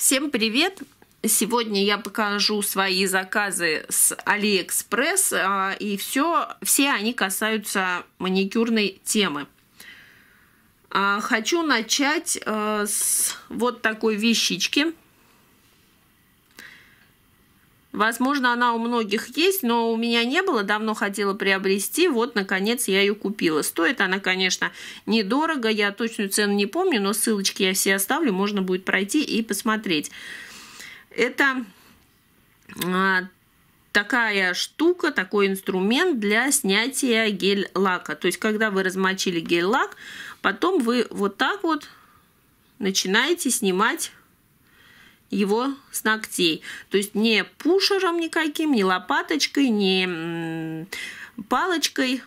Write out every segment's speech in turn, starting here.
Всем привет! Сегодня я покажу свои заказы с AliExpress а, и все, все они касаются маникюрной темы. А, хочу начать э, с вот такой вещички – Возможно, она у многих есть, но у меня не было, давно хотела приобрести, вот, наконец, я ее купила. Стоит она, конечно, недорого, я точную цену не помню, но ссылочки я все оставлю, можно будет пройти и посмотреть. Это а, такая штука, такой инструмент для снятия гель-лака. То есть, когда вы размочили гель-лак, потом вы вот так вот начинаете снимать его с ногтей. То есть не пушером никаким, не лопаточкой, не палочкой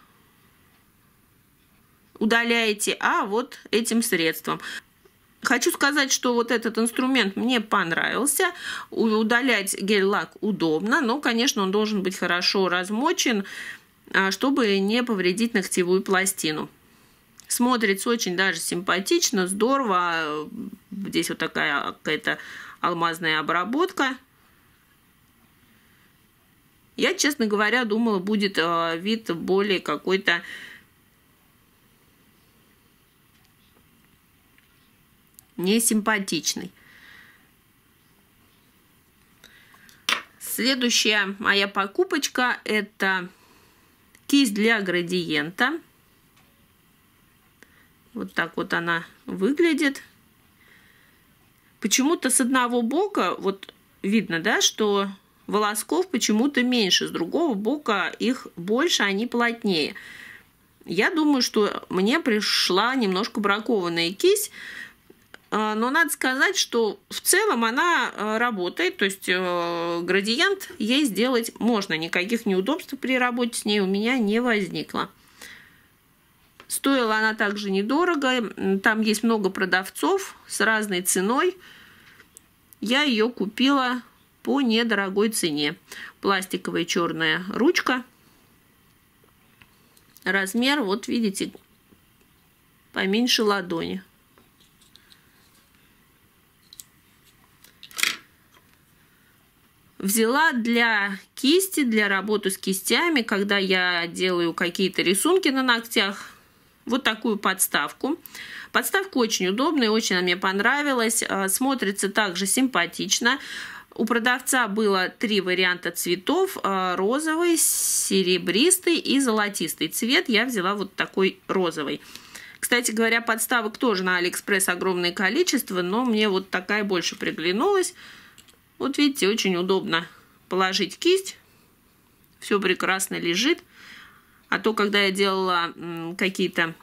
удаляете, а вот этим средством. Хочу сказать, что вот этот инструмент мне понравился. Удалять гель-лак удобно, но, конечно, он должен быть хорошо размочен, а, чтобы не повредить ногтевую пластину. Смотрится очень даже симпатично, здорово. Здесь вот такая какая-то алмазная обработка. Я, честно говоря, думала, будет э, вид более какой-то несимпатичный. Следующая моя покупочка это кисть для градиента. Вот так вот она выглядит. Почему-то с одного бока, вот видно, да, что волосков почему-то меньше, с другого бока их больше, они плотнее. Я думаю, что мне пришла немножко бракованная кисть, э, но надо сказать, что в целом она э, работает, то есть э, градиент ей сделать можно, никаких неудобств при работе с ней у меня не возникло. Стоила она также недорого. Там есть много продавцов с разной ценой. Я ее купила по недорогой цене. Пластиковая черная ручка. Размер, вот видите, поменьше ладони. взяла для кисти, для работы с кистями, когда я делаю какие-то рисунки на ногтях, вот такую подставку. Подставка очень удобная, очень она мне понравилась. А, смотрится также симпатично. У продавца было три варианта цветов. А, розовый, серебристый и золотистый цвет. Я взяла вот такой розовый. Кстати говоря, подставок тоже на Алиэкспресс огромное количество, но мне вот такая больше приглянулась. Вот видите, очень удобно положить кисть. Все прекрасно лежит. А то, когда я делала какие-то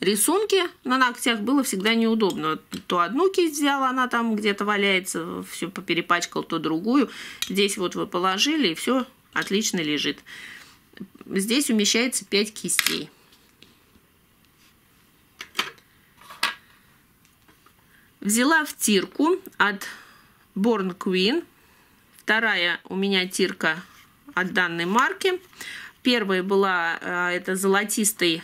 рисунки на ногтях, было всегда неудобно. То одну кисть взяла, она там где-то валяется, все поперепачкал, то другую. Здесь вот вы положили, и все отлично лежит. Здесь умещается 5 кистей. Взяла втирку от Born Queen. Вторая у меня тирка от данной марки. Первая была а, это золотистый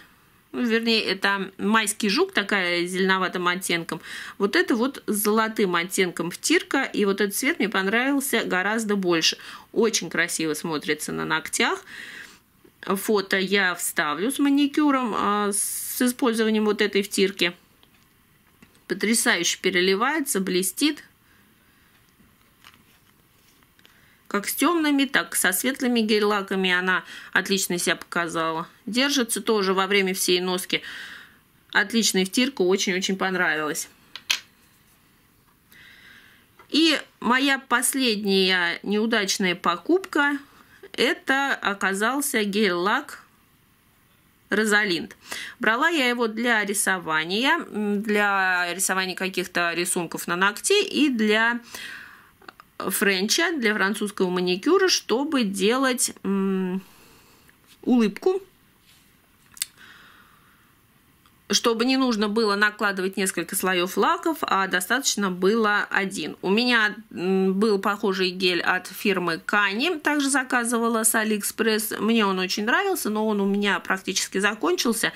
ну, вернее, это майский жук, такая зеленоватым оттенком. Вот это вот с золотым оттенком втирка, и вот этот цвет мне понравился гораздо больше. Очень красиво смотрится на ногтях. Фото я вставлю с маникюром, а, с использованием вот этой втирки. Потрясающе переливается, блестит, Как с темными, так и со светлыми гель-лаками она отлично себя показала. Держится тоже во время всей носки. Отличная втирка, очень-очень понравилась. И моя последняя неудачная покупка – это оказался гель-лак Розалинд. Брала я его для рисования, для рисования каких-то рисунков на ногте и для френча, для французского маникюра, чтобы делать улыбку, чтобы не нужно было накладывать несколько слоев лаков, а достаточно было один. У меня был похожий гель от фирмы Кани, также заказывала с Алиэкспресс. Мне он очень нравился, но он у меня практически закончился,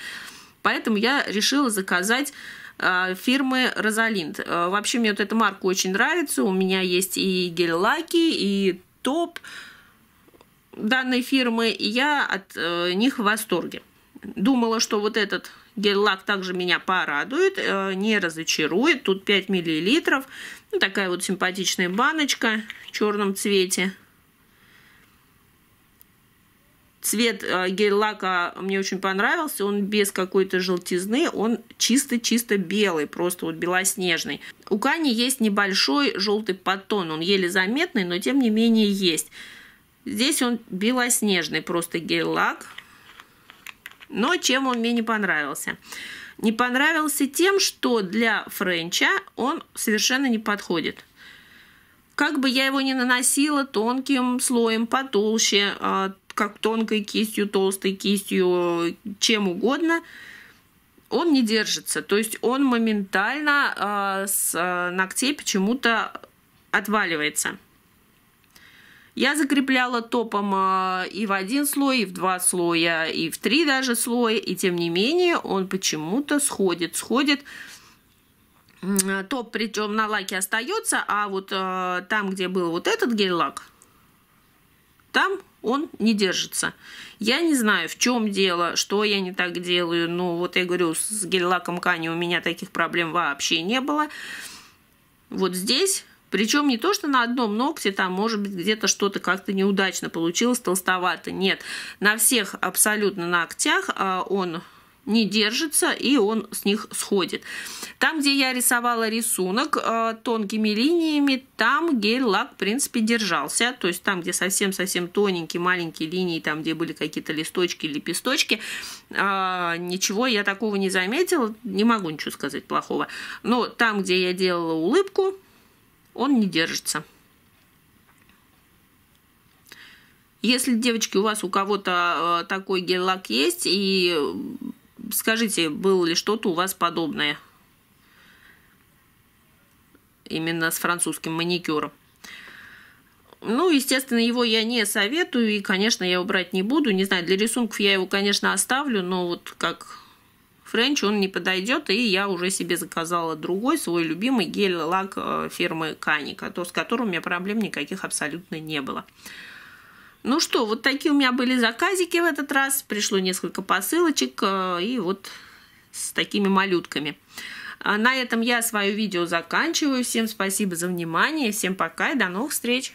поэтому я решила заказать а, фирмы Розалинд. А, вообще мне вот эта марка очень нравится. У меня есть и гель-лаки, и топ данной фирмы. И я от э, них в восторге. Думала, что вот этот гель-лак также меня порадует, э, не разочарует. Тут 5 миллилитров. Ну, такая вот симпатичная баночка в черном цвете. Цвет э, гель-лака мне очень понравился, он без какой-то желтизны, он чисто-чисто белый, просто вот белоснежный. У Кани есть небольшой желтый потон он еле заметный, но тем не менее есть. Здесь он белоснежный, просто гель-лак. Но чем он мне не понравился? Не понравился тем, что для френча он совершенно не подходит. Как бы я его ни наносила тонким слоем, потолще, а, как тонкой кистью, толстой кистью, чем угодно, он не держится. То есть он моментально э, с а, ногтей почему-то отваливается. Я закрепляла топом а, и в один слой, и в два слоя, и в три даже слоя, и тем не менее он почему-то сходит, сходит. Топ причем на лаке остается, а вот э, там, где был вот этот гель-лак, там он не держится. Я не знаю, в чем дело, что я не так делаю. Ну, вот я говорю, с гель-лаком Кани у меня таких проблем вообще не было. Вот здесь причем не то, что на одном ногте, там, может быть, где-то что-то как-то неудачно получилось, толстовато. Нет, на всех абсолютно ногтях а, он не держится, и он с них сходит. Там, где я рисовала рисунок э, тонкими линиями, там гель-лак, в принципе, держался. То есть там, где совсем-совсем тоненькие, маленькие линии, там, где были какие-то листочки, лепесточки, э, ничего я такого не заметила, не могу ничего сказать плохого. Но там, где я делала улыбку, он не держится. Если, девочки, у вас у кого-то э, такой гель-лак есть, и Скажите, было ли что-то у вас подобное? Именно с французским маникюром. Ну, естественно, его я не советую, и, конечно, я его брать не буду. Не знаю, для рисунков я его, конечно, оставлю, но вот как френч он не подойдет, и я уже себе заказала другой, свой любимый гель-лак э, фирмы Каника, то с которым у меня проблем никаких абсолютно не было. Ну что, вот такие у меня были заказики в этот раз. Пришло несколько посылочек э, и вот с такими малютками. А на этом я свое видео заканчиваю. Всем спасибо за внимание. Всем пока и до новых встреч.